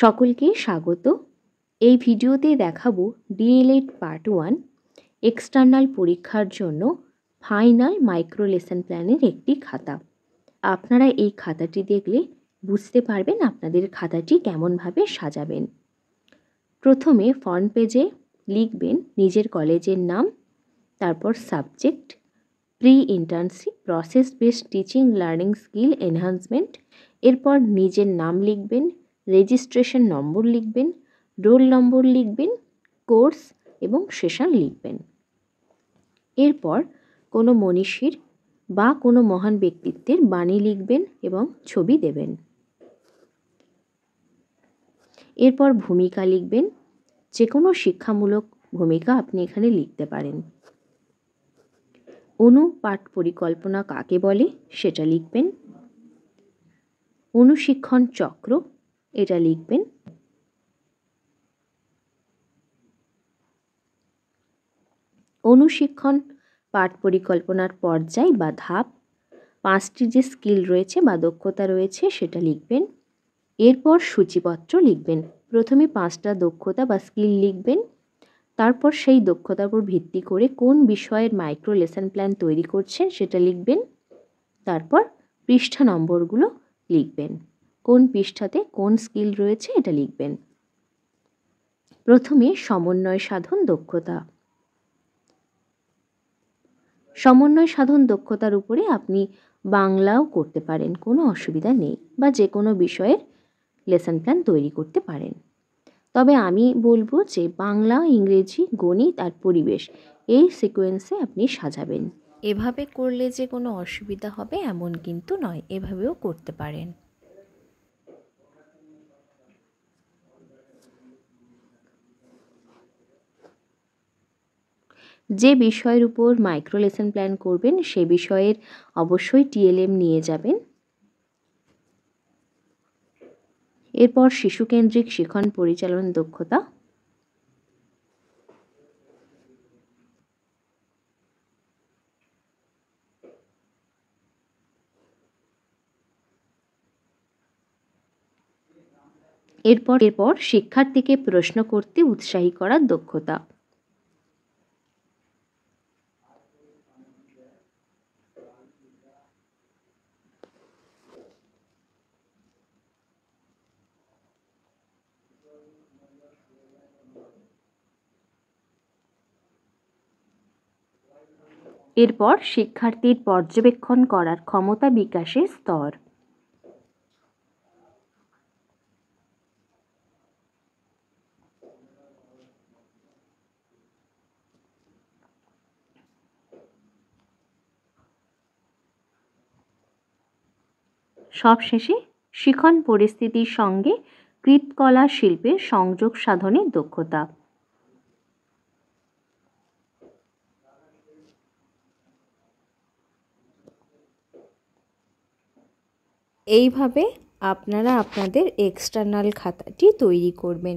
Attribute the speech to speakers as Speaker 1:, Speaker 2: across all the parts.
Speaker 1: সকলকে স্বাগত এই ভিডিওতে দেখাবো ডিএলএড পার্ট ওয়ান এক্সটার্নাল পরীক্ষার জন্য ফাইনাল মাইক্রো লেসন প্ল্যানের একটি খাতা আপনারা এই খাতাটি দেখলে বুঝতে পারবেন আপনাদের খাতাটি কেমনভাবে সাজাবেন প্রথমে ফ্রন্ট পেজে লিখবেন নিজের কলেজের নাম তারপর subject pre internship process based teaching learning skill enhancement এরপর নিজের নাম লিখবেন রেজিস্ট্রেশন নম্বর লিখবেন রোল নম্বর লিখবেন কোর্স এবং সেশন লিখবেন এরপর কোনো মনীষীর বা কোনো মহান ব্যক্তিত্বের বাণী লিখবেন এবং ছবি দেবেন এরপর ভূমিকা লিখবেন যে কোনো শিক্ষামূলক ভূমিকা আপনি এখানে লিখতে পারেন অনুপাঠ পরিকল্পনা কাকে বলে সেটা লিখবেন অনুশিক্ষণ চক্র এটা লিখবেন অনুশিক্ষণ পাঠ পরিকল্পনার পর্যায় বা ধাপ পাঁচটি যে স্কিল রয়েছে বা দক্ষতা রয়েছে সেটা লিখবেন এরপর সূচিপত্র লিখবেন প্রথমে পাঁচটা দক্ষতা বা স্কিল লিখবেন তারপর সেই দক্ষতার উপর ভিত্তি করে কোন বিষয়ের মাইক্রো লেসন প্ল্যান তৈরি করছেন সেটা লিখবেন তারপর পৃষ্ঠা নম্বরগুলো লিখবেন কোন পৃষ্ঠাতে কোন স্কিল রয়েছে এটা লিখবেন প্রথমে সমন্বয় সাধন দক্ষতা সমন্বয় সাধন দক্ষতার উপরে আপনি বাংলাও করতে পারেন কোনো অসুবিধা নেই বা যে কোনো বিষয়ের লেসন প্ল্যান তৈরি করতে পারেন তবে আমি বলবো যে বাংলা ইংরেজি গণিত আর পরিবেশ এই সিকোয়েন্সে আপনি সাজাবেন এভাবে করলে যে কোনো অসুবিধা হবে এমন কিন্তু নয় এভাবেও করতে পারেন যে বিষয়ের উপর মাইক্রো লেসন প্ল্যান করবেন সে বিষয়ের অবশ্যই টিএলএম নিয়ে যাবেন এরপর শিশুকেন্দ্রিক শিখন পরিচালন দক্ষতা এরপর এরপর শিক্ষার্থীকে প্রশ্ন করতে উৎসাহী করার দক্ষতা এরপর শিক্ষার্থীর পর্যবেক্ষণ করার ক্ষমতা বিকাশের স্তর সবশেষে শিখন পরিস্থিতির সঙ্গে কৃতকলা শিল্পের সংযোগ সাধনে দক্ষতা এইভাবে আপনারা আপনাদের এক্সটার্নাল খাতাটি তৈরি করবেন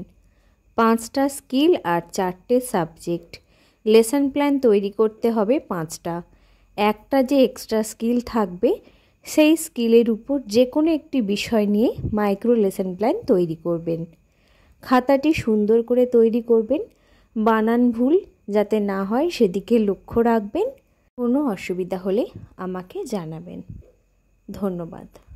Speaker 1: পাঁচটা স্কিল আর চারটে সাবজেক্ট লেসন প্ল্যান তৈরি করতে হবে পাঁচটা একটা যে এক্সট্রা স্কিল থাকবে সেই স্কিলের উপর যে কোনো একটি বিষয় নিয়ে মাইক্রো লেসন প্ল্যান তৈরি করবেন খাতাটি সুন্দর করে তৈরি করবেন বানান ভুল যাতে না হয় সেদিকে লক্ষ্য রাখবেন কোনো অসুবিধা হলে আমাকে জানাবেন ধন্যবাদ